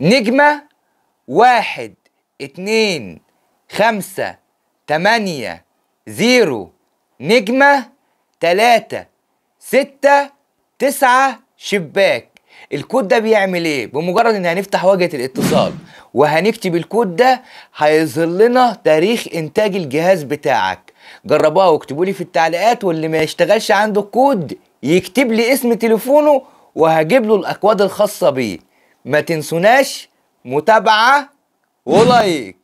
نجمة واحد اتنين خمسة تمانية زيرو نجمة تلاتة ستة تسعة شباك الكود ده بيعمل ايه بمجرد ان هنفتح واجهه الاتصال وهنكتب الكود ده هيظهر لنا تاريخ انتاج الجهاز بتاعك جربوها واكتبوا لي في التعليقات واللي ما يشتغلش عنده الكود يكتب لي اسم تليفونه وهجيب له الاكواد الخاصه بيه ما تنسوناش متابعه ولايك